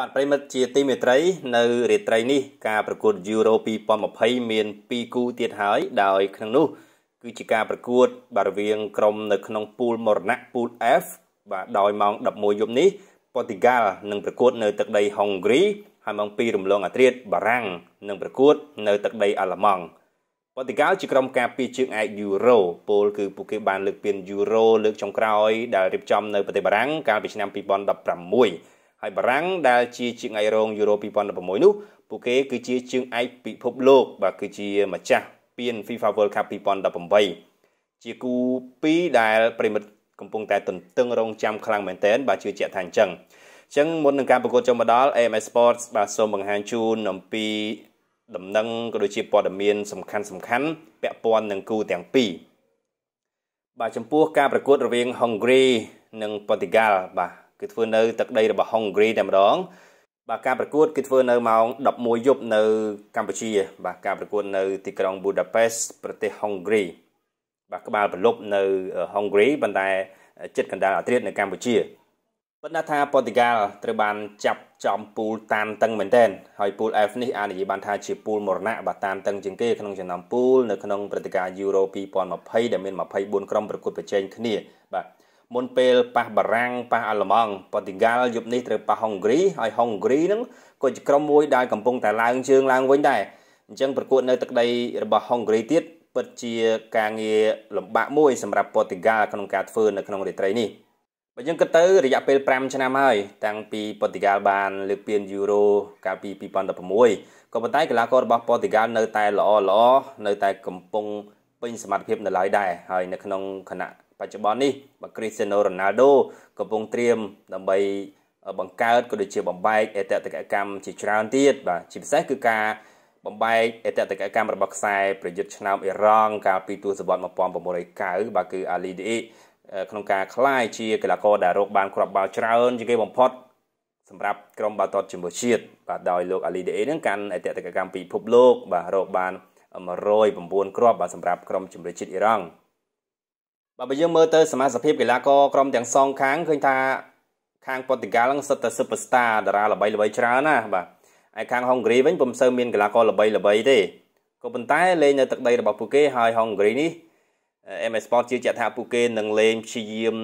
បាទប្រិមិត្តជាទីមេត្រីនៅរាត្រីនេះការប្រកួត Euro 2020មាន2គូទៀតហើយដោយក្នុងនោះ គឺជាការប្រកួត បាទរវាងក្រុមនៅក្នុងពូលមរណៈពូល F បាទដោយម៉ោង11យប់នេះប៉ូទុយហ្គាល់នឹងប្រកួតនៅទឹកដីហុងគ្រីហើយម៉ោង2រំលងអាត្រៀតបារាំងនឹងប្រកួតនៅទឹកដី អាល្លឺម៉ង់ប៉ូទុយហ្គាល់ជាក្រុមការពារជើងឯក Euro ពលគឺពួកគេបានលើកពាន Euro លើកចុងក្រោយដែលរៀបចំនៅប្រទេសបារាំងកាលពីឆ្នាំ2016ហើយបារាំងដែលជាជាងឯករងយូរ៉ូ2016នោះពួកគេគឺជាជាងឯកពិភពលោកបាទគឺជាម្ចាស់ ពាន FIFA World Cup 2018ជាគូ2ដែលប្រិមិត្តកំពុងតែទន្ទឹងរង់ចាំខ្លាំងមែនទែន បាទជឿជាក់ថាអញ្ចឹងអញ្ចឹងមុននឹងការប្រកួតចូលមកដល់ AMS Sports បាទសូមបង្ហាញជូនអំពី ដំណឹងក៏ដូចជាព័ត៌មានសំខាន់សំខាន់ពាក់ព័ន្ធនឹងគូទាំងពីរបាទចំពោះការប្រកួតរវាង Hungary និង Portugal បាទគឺធ្វើនៅទឹកដីរបស់ Hungary តែម្ដងបាទការប្រកួតគឺធ្វើនៅម៉ោង11យប់នៅកម្ពុជាបាទការប្រកួតនៅទីក្រុង Budapest ប្រទេសហុងគ្រីបាទក្បាលប្រឡប់នៅហុងគ្រីប៉ុន្តែចិត្តកណ្ដាលអាត្រៀតនៅកម្ពុជាបណ្ដាថាប៉ូទុយហ្គាល់ត្រូវបានចាប់ចំពូលតានតឹងមែនទែនហើយពូល F នេះអាចនិយាយបានថាជាពូលមរណៈបាទតានតឹងជាងគេក្នុងចំណោមពូលនៅក្នុងព្រឹត្តិការណ៍ Euro 2020ដែលមាន24ក្រុមប្រកួតប្រជែងគ្នាមុនពេលប៉ះបារាំងប៉ះអាល្លឺម៉ង់ប៉ូទុយហ្គាល់យប់នេះត្រូវប៉ះហុងគ្រីហើយហុងគ្រីហ្នឹងក៏ជាក្រុមមួយដែលកំពុងតែឡើងជើងឡើងវិញដែរអញ្ចឹងប្រកួតនៅទឹកដីរបស់ហុងគ្រីទៀតពិតជាការងារលំបាកមួយ សម្រាប់ប៉ូទុយហ្គាល់ក្នុងការធ្វើនៅក្នុងរាត្រីនេះបើយើងគិតទៅរយៈពេល5ឆ្នាំហើយតាំងពីប៉ូទុយហ្គាល់បានលើកពានយូរ៉ូកាលពី2016ក៏ប៉ុន្តែកីឡាកររបស់ប៉ូទុយហ្គាល់នៅតែល្អល្អនៅតែកំពុងពេញសមត្ថភាពនៅឡើយដែរហើយនៅក្នុងគណៈបច្ចុប្បន្ននេះបើ Cristiano Ronaldo កំពុងត្រៀមដើម្បីបង្កើតក៏ដូចជាបំបែកអតតកកម្មជាច្រើនទៀតបាទជាពិសេសគឺការបំបែកអតតកកម្មរបស់ខ្សែប្រយុទ្ធឆ្នើមអ៊ីរ៉ង់កាលពីទសវត្ស1990បាទគឺ Ali Dei ក្នុងការក្លាយជាកីឡាករដែលរកបានគ្រាប់បាល់ច្រើនជាងគេបំផុតសម្រាប់ក្រុមបាល់ទាត់ជាមួយជាតិបាទដោយលោក Ali Dei ហ្នឹងកាន់អតតកកម្មពិភពលោកបាទរកបាន109គ្រាប់បាទសម្រាប់ក្រុមជំនឿជាតិអ៊ីរ៉ង់បាទបើយើងមើលទៅសមាជិកភាពកីឡាករក្រុមទាំងសងខាងឃើញថាខាងប៉ូទុយហ្គាល់ហ្នឹងសិតតែ superstar តារាល្បីល្បីច្រើនណាបាទឯខាងហុងគ្រីវិញពុំសូវមានកីឡាករល្បីល្បីទេក៏ប៉ុន្តែលេងនៅទឹកដីរបស់ពួកគេហើយហុងគ្រីនេះ MS Sport ជឿជាក់ថាពួកគេនឹងលេងព្យាយាម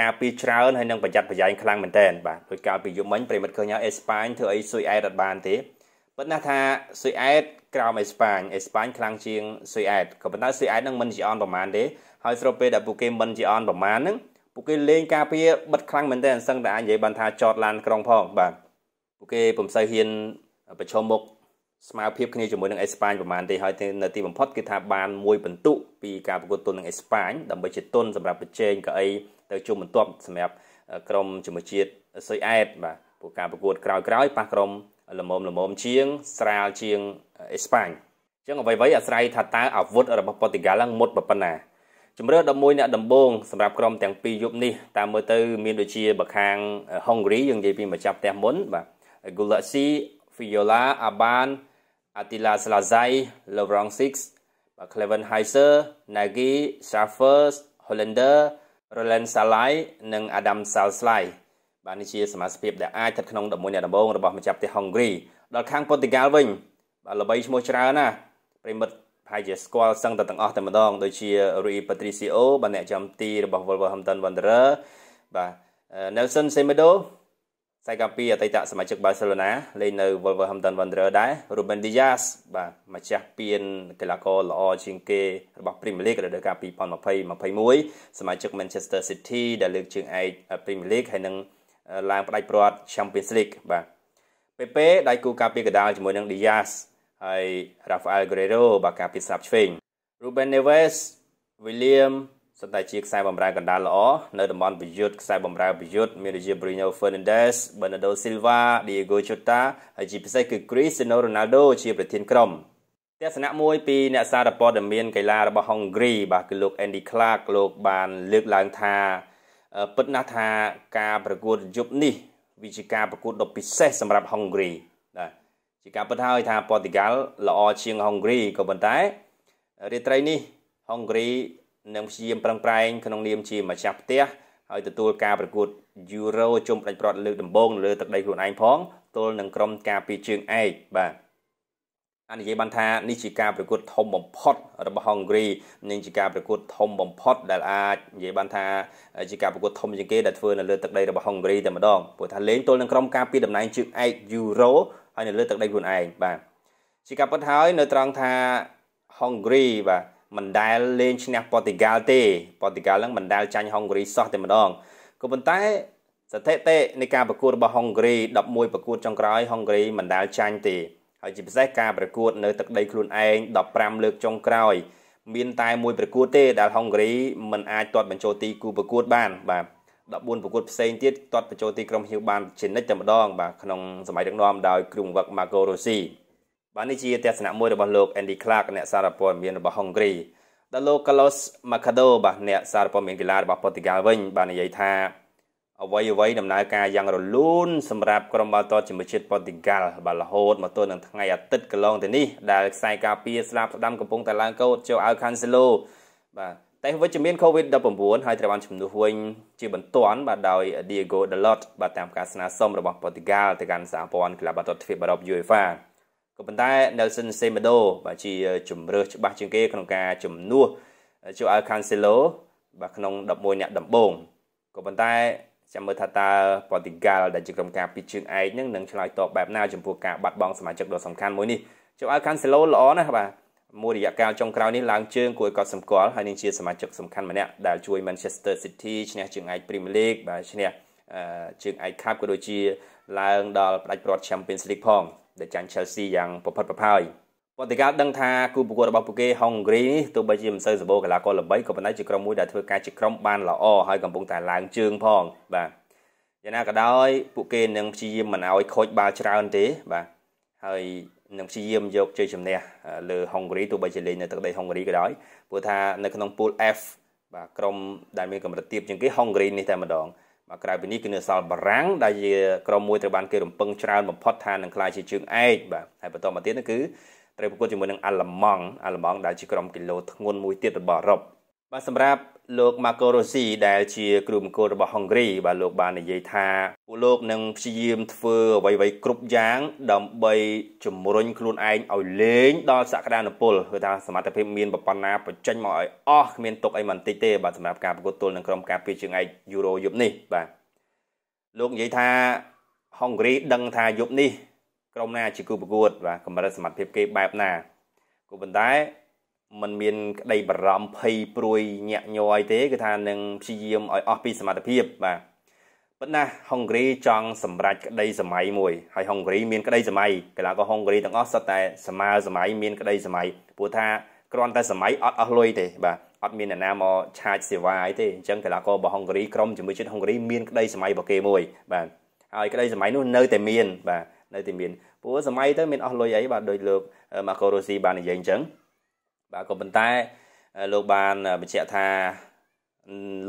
ការពារច្រើនហើយនឹងប្រយ័ត្នប្រយែងខ្លាំងមែនទែនបាទដោយកាលពីយប់មិញប្រិមិត្តឃើញថាអេស្ប៉ាញធ្វើអីស៊ុយអែតអត់បានទេប៉ុន្តែថាស៊ុយអែតក្រោមអេស្ប៉ាញអេស្ប៉ាញខ្លាំងជាងស៊ុយអែតក៏ប៉ុន្តែស៊ុយអែតនឹងមិនជាអនប្រមាណទេហើយស្របពេលដែលពួកគេមិនជាអនប្រមាណហ្នឹងពួកគេលេងការពារបិទខ្លាំងមែនទែនសឹងតែអាចនិយាយបានថាចតឡានក្រុងផងបាទពួកគេពុំសូវហ៊ានប្រឈមមុខស្មារភាពគ្នាជាមួយនឹងអេស្ប៉ាញប្រហែលទេហើយនៅទីបំផុតគឺថាបានមួយពិន្ទុពីការប្រកួតទល់នឹងអេស្ប៉ាញដើម្បីជាទុនសម្រាប់ប្រជែងក៏អីទៅជុំបន្ទាប់សម្រាប់ក្រុមជាមួយជាតិស៊ុយអែតបាទពួកការប្រកួតក្រោយក្រោយប៉ះក្រុមល្មមល្មមជាងស្រាលជាងអេស្ប៉ាញអញ្ចឹងអ្វីៗអាស្រ័យថាតើអាវុធរបស់ប៉ូទុយហ្គាល់ហ្នឹងមុតប៉ុណ្ណាជំរឿ11អ្នកដំបងសម្រាប់ក្រុមទាំងពីរយប់នេះតាមមើលទៅ មានដូចជាបខាងហុងគ្រីយើងនិយាយពីម្ចាស់ផ្ទះមុន បាទ Gulaxy Fiola Aban Attila Salazai LeBron 6បាទ Cleven Heiser Nagy Schaffer Hollander Roland Salai និង Adam Salslai បាននេះជាសមាជិកដែលអាចស្ថិតក្នុង11អ្នកដំបូងរបស់ម្ចាស់ប្រទេសហុងគ្រីដល់ខាងប៉ុន្ទុយហ្គាល់វិញបាទល្បីឈ្មោះច្រើនណាស់ប្រិមិត្តប្រហែលជាស្គាល់សឹងតែទាំងអស់តែម្ដងដូចជា Rui Patricio បាទអ្នកចាំទីរបស់ Wolverhampton Wanderers បាទ Nelson Semedo ខ្សែកាពីអតីតសមាជិក Barcelona លេងនៅ Wolverhampton Wanderers ដែរ Ruben Dias បាទម្ចាស់ពានកីឡាករល្អជាងគេរបស់ Premier League រដូវកាល2020 21សមាជិក Manchester City ដែលលើកជើងឯក Premier League ហើយនឹងឡើងផ្ដាច់ព្រាត់ Champions League បាទ PP ដៃគូការពារកដាលជាមួយនឹង Diaz ហើយ Rafael Guerrero បាទការពារស្រាប់ឆ្វេង Ruben Neves William សន្តាជាខ្សែបម្រើកណ្ដាលល្អនៅតំបន់ប្រយុទ្ធខ្សែបម្រើប្រយុទ្ធមានដូចជា Bruno Fernandes, Bernardo Silva, Diego Jota ហើយជាពិសេសគឺ Cristiano Ronaldo ជាប្រធានក្រុមទស្សនៈមួយពីអ្នកសារព័ត៌មាន កីឡារបស់ហុងគ្រីបាទគឺលោក Andy Clark លោកបាន លើកឡើងថាពិតណាស់ថាការប្រកួតយប់នេះវាជាការប្រកួតដ៏ពិសេសសម្រាប់ហុងគ្រីបាទជាការពិតហើយថាប៉ូទុយហ្គាល់ល្អជាងហុងគ្រីក៏ប៉ុន្តែរាត្រីនេះហុងគ្រីនឹងព្យាយាមប្រឹងប្រែងក្នុងនាមជាម្ចាស់ផ្ទះហើយទទួលការប្រកួត Euro ជុំផ្ដាច់ព្រាត់លើកដំបូងលើទឹកដីខ្លួនឯងផងទល់នឹងក្រុមការពីជើងឯកបាទអានិយាយបានថានេះជាការប្រកួតធំបំផុត របស់ហុងគ្រីនិងជាការប្រកួត ធំបំផុត ដែលអាចនិយាយបានថាជាការប្រកួតធំជាងគេដែលធ្វើនៅលើទឹកដីរបស់ហុងគ្រីតែម្ដងព្រោះថាលេងទល់នឹងក្រុមការពារតំណែងជើងឯកយូរ៉ូហើយនៅលើទឹកដីខ្លួនឯងបាទជាការពិតហើយនៅត្រង់ថាហុងគ្រីបាទមិនដែលលេងឈ្នះប៉ូទុយហ្គាល់ទេប៉ូទុយហ្គាល់ហ្នឹងមិនដែលចាញ់ហុងគ្រីសោះតែម្ដងក៏ប៉ុន្តែ ស្ថិតិនៃការប្រកួតរបស់ហុងគ្រី11ប្រកួតចុងក្រោយហុងគ្រីមិនដែលចាញ់ទេហើយជាពិសេសការប្រកួត នៅទឹកដីខ្លួនឯង15លើកចុងក្រោយ មានតែមួយប្រកួតទេដែលហុងគ្រីមិនអាចទាត់បញ្ចូលទីគូប្រកួតបានបាទ14ប្រកួតផ្សេងទៀតទាត់បញ្ចូលទីក្រុងហៀវបានជានិច្ចតែម្ដង បាទក្នុងសម័យដឹកនាំដោយគ្រូបង្វឹក Marco Rossi បាទនេះជាទស្សនៈមួយរបស់លោក Andy Clark អ្នកសារព័ត៌មានរបស់ហុងគ្រីដល់លោក Carlos Mercado បាទអ្នកសារព័ត៌មានកីឡារបស់ប៉ូទុយហ្គាល់វិញ បាទនិយាយថាអ្វីអ្វីដំណើរការយ៉ាងរលូនសម្រាប់ក្រុមបាល់ទាត់ជាមជ្ឈិតប៉ូទុយហ្គាល់បាទរហូតមកទល់នឹងថ្ងៃអាទិត្យកន្លងទៅនេះដែលខ្សែការពារស្លាប់ស្ដាំកំពុងតែឡើងកោតចូលអៅខាន់សេឡូបាទតែវិជ្ជមាន COVID-19 ហើយត្រូវបានជំនួសវិញជាបន្ទាន់បាទដោយ Diego Dalot បាទតាមការស្នើសុំរបស់ប៉ូទុយហ្គាល់ទៅកាន់សហព័ន្ធកីឡាបាល់ទាត់ទ្វីបអឺរ៉ុប UEFA ក៏ប៉ុន្តែ Nelson Semedo បាទជាជំរើសច្បាស់ជាងគេក្នុងការជំនួសចូលអៅខាន់សេឡូបាទក្នុង11អ្នកដំបូងក៏ប៉ុន្តែចាំមើលថាតើប៉ូទីហ្កាល់ដែលជាក្រុមការពីជើងឯកនឹងនឹងឆ្លើយតបបែបណាចំពោះការបាត់បង់សមាជិកដ៏សំខាន់មួយនេះចូលឲ្យ Cancelo ល្អណាស់បាទមួយរយៈកាលចុងក្រោយនេះឡើងជើងគួរឲ្យកត់សម្គាល់ហើយនឹងជាសមាជិកសំខាន់ម្នាក់ដែលជួយ Manchester City ឈ្នះជើងឯក Premier League បាទឈ្នះជើងឯក Cup ក៏ដូចជាឡើងដល់ផ្ដាច់ព្រាត់ Champions League ផងដែលចាញ់ Chelsea យ៉ាងប្រផិតប្រផាយ។វត្តកាដឹងថាគូប្រកួតរបស់ពួកគេហុងគ្រីនេះទោះបីជាមិនសូវសម្បូរកីឡាករល្បីក៏ប៉ុន្តែជាក្រុមមួយដែលធ្វើការជាក្រុមបានល្អហើយកំពុងតែឡើងជើងផងបាទយ៉ាងណាក៏ដោយ ពួកគេនឹងព្យាយាមមិនឲ្យខូចបាល់ច្រើនទេបាទហើយនឹងព្យាយាមយកជ័យជំនះលើហុងគ្រីទោះបីជាលេងនៅទឹកដីហុងគ្រីក៏ដោយព្រោះថានៅក្នុង pool F បាទក្រុមដែលមានកម្រិតទាបជាងគេហុងគ្រីនេះតែម្ដងបាទក្រៅពីនេះគឺនៅសាល់បារាំងដែលជាក្រុមមួយត្រូវបានគេរំពឹងច្រើនបំផុតថានឹងក្លាយជាជើងឯកបាទហើយបន្តមកទៀតនោះគឺត្រូវប្រកួតជាមួយនឹងអាល្លឺម៉ង់អាល្លឺម៉ង់ដែលជាក្រុមគីឡូធ្ងន់មួយទៀតរបស់អឺរ៉ុបបាទសម្រាប់លោក Marco Rossi ដែល ជា គ្រូមង្គលរបស់ហុងគ្រី បាទលោកបាននិយាយថាពួកលោកនឹងព្យាយាមធ្វើអ្វីៗគ្រប់យ៉ាងដើម្បីជំរុញខ្លួនឯងឲ្យលេងដល់សក្តានុពលគឺថាសមត្ថភាពមាន ប្រព័ន្ធណាបញ្ចេញមកឲ្យអស់គ្មានទុកអីមិនតិចទេ បាទសម្រាប់ការប្រកួតទល់នឹងក្រុមការពារជើងឯក Euro យប់នេះបាទលោកនិយាយថាហុងគ្រីដឹងថាយប់នេះក្រុមណាជាគូប្រកួតបាទកម្រិតសមត្ថភាពគេបែបណាក៏ប៉ុន្តែมันមានក្តីបារម្ភភ័យព្រួយញាក់ញយទេគឺថានឹងព្យាយាមឲ្យអស់ពីសមត្ថភាពបាទប៉ុន្តែហុងគ្រីចង់សម្រេចក្តីសម័យមួយហើយហុងគ្រីមានក្តីសម័យកីឡាករហុងគ្រីទាំងអស់សុទ្ធតែ សមាសម័យមានក្តីសម័យព្រោះថាគ្រាន់តែសម័យអត់អស់លុយទេបាទអត់មានអ្នកណាមកឆាចសេវាអីទេអញ្ចឹងកីឡាកររបស់ហុងគ្រីក្រុមជាមួយជាតិហុងគ្រីមានក្តីសម័យរបស់គេមួយបាទហើយក្តីសម័យនោះនៅតែមានបាទនៅតែមានព្រោះសម័យទៅមានអស់លុយអីបាទដោយលោកម៉ាកូរូស៊ីបាននិយាយអញ្ចឹងបាទក៏ប៉ុន្តែលោកបានបញ្ជាក់ថា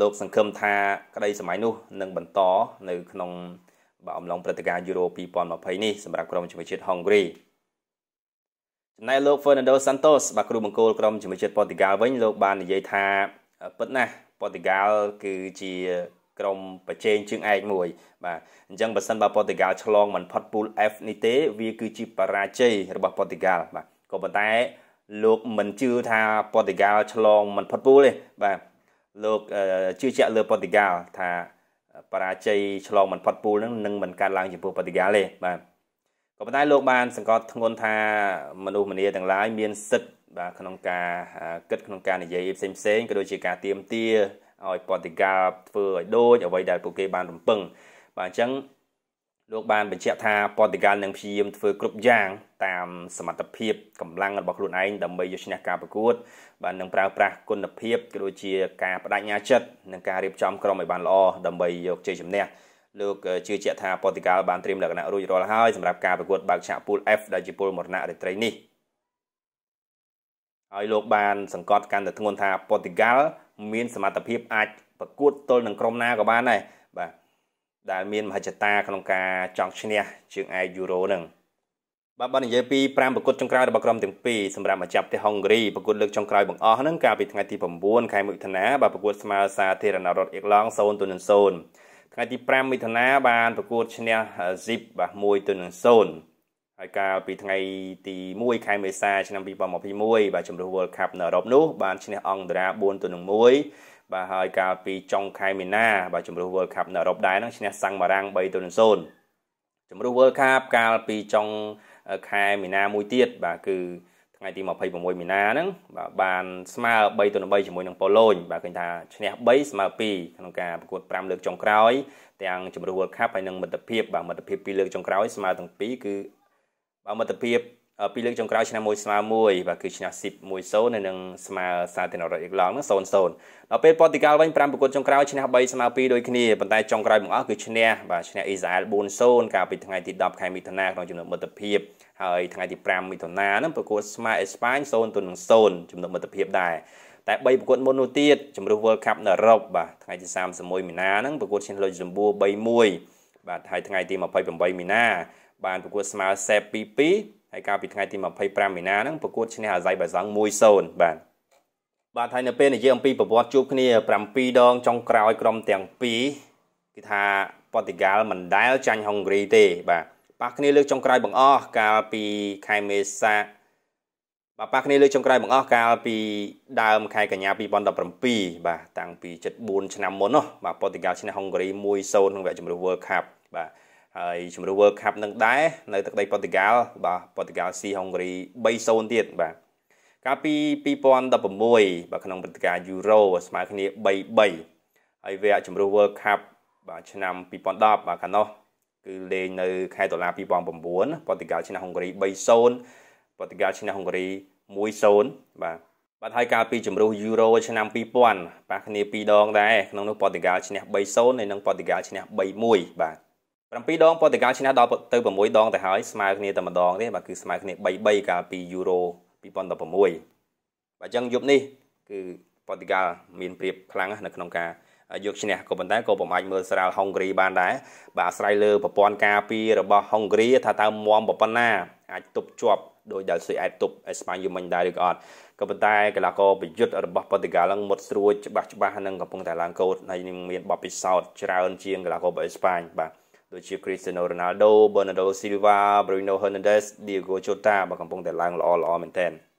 លោក សង្ឃឹមថាក្តីសម័យនោះនឹងបន្តនៅ ក្នុងបាទអំឡុងព្រឹត្តិការណ៍យូរ៉ូ2020នេះសម្រាប់ក្រុមជាមួយជាតិហុងគ្រីចំណែកលោក Fernando Santos បាទគ្រូបង្គោលក្រុមជាមួយជាតិប៉ូទុយហ្គាល់វិញលោក បាននិយាយថាពិតណាស់ប៉ូទុយហ្គាល់គឺជាក្រុមប្រជែងជើងឯកមួយ បាទអញ្ចឹងបើសិនបើប៉ូទុយហ្គាល់ឆ្លងមិនផុតពូល F នេះទេ វា គឺជាបរាជ័យរបស់ប៉ូទុយហ្គាល់បាទក៏ប៉ុន្តែលោកមិនជឿថាប៉ូទុយហ្គាល់ឆ្លងមិនផុតពូលទេបាទលោកជឿជាក់លើប៉ូទុយហ្គាល់ថាបរាជ័យឆ្លងមិនផុតពូលនឹងនឹងមិនកើតឡើងចំពោះប៉ូទុយហ្គាល់ទេបាទក៏ប៉ុន្តែលោកបាន សង្កត់ធ្ងន់ថា មនុស្សម្នាទាំងឡាយមានសិទ្ធិបាទក្នុងការ គិតក្នុងការនិយាយផ្សេងផ្សេងក៏ដូចជាការទៀមទាឲ្យព័ន្ធតិកាធ្វើឲ្យដូចអ្វីដែលពួកគេបានរំពឹងបាទអញ្ចឹងលោកបានបញ្ជាក់ថាព័ន្ធតិកានឹងព្យាយាមធ្វើគ្រប់យ៉ាងតាមសមត្ថភាពកម្លាំងរបស់ខ្លួនឯងដើម្បីយកឈ្នះការប្រកួត បាទនឹងប្រើប្រាស់គុណភាពក៏ដូចជាការបដិញ្ញាចិត្តនិងការរៀបចំក្រុមឲ្យបានល្អដើម្បីយកជ័យជំនះលោកជឿជាក់ថាព័ន្ធតិកាបានត្រៀមលក្ខណៈរួចរាល់ហើយសម្រាប់ការប្រកួតបើកឆាកពូល F ដែលជាពូលមរណៈរាត្រីនេះហើយលោកបានសង្កត់កាន់តែធ្ងន់ថាព័ន្ធតិកាល់មានសមត្ថភាពអាចប្រកួតទល់នឹងក្រុមណាក៏បានដែរបាទដែលមានមហិច្ឆតាក្នុងការចង់ឈ្នះជើងឯកយូរ៉ូនឹងបាទបើនិយាយពី5ប្រកួតចុងក្រោយរបស់ក្រុមទាំងពីរសម្រាប់ម្ចាស់ផ្ទះហុងគ្រីប្រកួតលើកចុងក្រោយបង្អស់ហ្នឹងកាលពីថ្ងៃទី9ខែមិថុនាបាទប្រកួតស្មើសាធារណរដ្ឋអ៊ីក្លង់0ទៅ0ថ្ងៃទី5មិថុនាបានប្រកួតឈ្នះ Zip បាទ1ទៅ0ហើយកាលពីថ្ងៃទី1ខែមេសាឆ្នាំ2021បាទជម្រុះ World Cup នៅអឺរ៉ុបនោះ បានឈ្នះអង់គ្លេស4ទៅ1បាទហើយកាលពីចុងខែមីនាបាទជម្រុះ World Cup នៅអឺរ៉ុបដែរនឹងឈ្នះសាំងបារាំង3ទៅ0ជម្រុះ World Cup កាលពីចុងខែមីនាមួយទៀតបាទគឺថ្ងៃទី26មីនាហ្នឹងបាទបាន ស្មើ3ទៅ3ជាមួយនឹងប៉ូឡូញបាទឃើញថាឈ្នះ3ស្មើ2ក្នុងការប្រកួត5លើកចុងក្រោយ ទាំងជម្រុះ World Cup ហើយនឹងមិត្តភាព បាទមិត្តភាព2លើកចុងក្រោយស្មើទាំង2គឺបាទមិត្តភាពពីលើកចុងក្រោយឆ្នាំមួយស្មើមួយបាទគឺឈ្នះ10 1-0នៅនឹងស្មើសាធារណរដ្ឋអ៊ីក្លង់នឹង0-0ដល់ពេលប៉ូទីហ្កាល់វិញ5ប្រកួតចុងក្រោយឈ្នះ3ស្មើ2ដូចគ្នាប៉ុន្តែចុងក្រោយមកអស់គឺឈ្នះបាទឈ្នះអ៊ីស្រាអែល4-0កាលពីថ្ងៃទី10ខែមិថុនាក្នុងចំណុចមិត្តភាពហើយថ្ងៃទី5មិថុនានឹងប្រកួតស្មើអេស្ប៉ាញ0-0ចំណុចមិត្តភាពដែរតែ3ប្រកួតមុននោះទៀតជម្រុះ World Cup នៅអឺរ៉ុបបាទថ្ងៃទី31មីនាហ្នឹងប្រកួតឈ្នះលុយសម្បួរ3-1បាទហើយថ្ងៃទី28មីនាបានប្រកួតស្មើសេប2-2ហើយកាលពីថ្ងៃទី25មីនាហ្នឹងប្រកួតឈ្នះអាស័យបាសាំង1-0បាទបាទហើយនៅពេលនិយាយអំពីប្រវត្តិជួបគ្នា7ដងចុងក្រោយក្រុមទាំងពីរគឺថាប៉ូទុយហ្គាល់មិនដែលចាញ់ហុងគ្រីទេ បាទប៉ះគ្នាលើកចុងក្រោយបង្អស់កាលពីខែមេសាបាទប៉ះគ្នាលើកចុងក្រោយបង្អស់កាលពីដើមខែកញ្ញា2017បាទតាំងពី74ឆ្នាំមុននោះបាទប៉ូទុយហ្គាល់ឈ្នះហុងគ្រី1-0ក្នុងវគ្គជម្រុះ World Cup បាទហើយជំរឿ World Cup នឹងដែរនៅទឹកដីប៉ូទុយហ្គាល់បាទប៉ូទុយហ្គាល់ស៊ីហុងគ្រី3-0ទៀតបាទកាលពី2016បាទក្នុងព្រឹត្តិការណ៍ Euro ស្មើគ្នា3-3ហើយវគ្គជំរឿ World Cup បាទឆ្នាំ2010បាទកាលនោះគឺលេងនៅ ខែតុលា2009ប៉ូទុយហ្គាល់ឈ្នះហុងគ្រី3-0ប៉ូទុយហ្គាល់ឈ្នះហុងគ្រី1-0បាទបាទហើយកាលពីជំរុះ Euro ឆ្នាំ2000ប៉ះគ្នា2ដងដែរក្នុងនោះប៉ូទុយហ្គាល់ឈ្នះ3-0ហើយនិងប៉ូទុយហ្គាល់ឈ្នះ3-1បាទ7ដងព័រទុយហ្គាល់ឈ្នះដល់ទៅ6ដងទៅហើយស្មើគ្នាតែម្ដងទេបាទគឺស្មើគ្នា3 3កាលពីយូរ៉ូ2016បាទអញ្ចឹងយប់នេះគឺព័រទុយហ្គាល់មានប្រៀបខ្លាំងនៅក្នុងការយកឈ្នះក៏ប៉ុន្តែក៏បំអាចមើលស្រាលហុងគ្រីបានដែរបាទអាស្រ័យលើប្រព័ន្ធការពាររបស់ហុងគ្រីថាតើមាំប៉ុណ្ណាអាចទប់ជាប់ដោយដែលស៊ុយអែតទប់អេស្ប៉ាញយូមិញដែរឬក៏អត់ក៏ប៉ុន្តែកីឡាករប្រយុទ្ធរបស់ប៉ូទុយហ្គាល់ហ្នឹងមុតស្រួចច្បាស់ច្បាស់នឹងកំពុងតែឡើងកោតហើយនឹងមានបបពិសោធន៍ច្រើនជាងកីឡាកររបស់អេស្ប៉ាញបាទដូចជា Cristiano Ronaldo, Bernardo Silva, Bruno Fernandes, Diego Jota បាទកំពុងតែឡើងល្អល្អមែនទែន។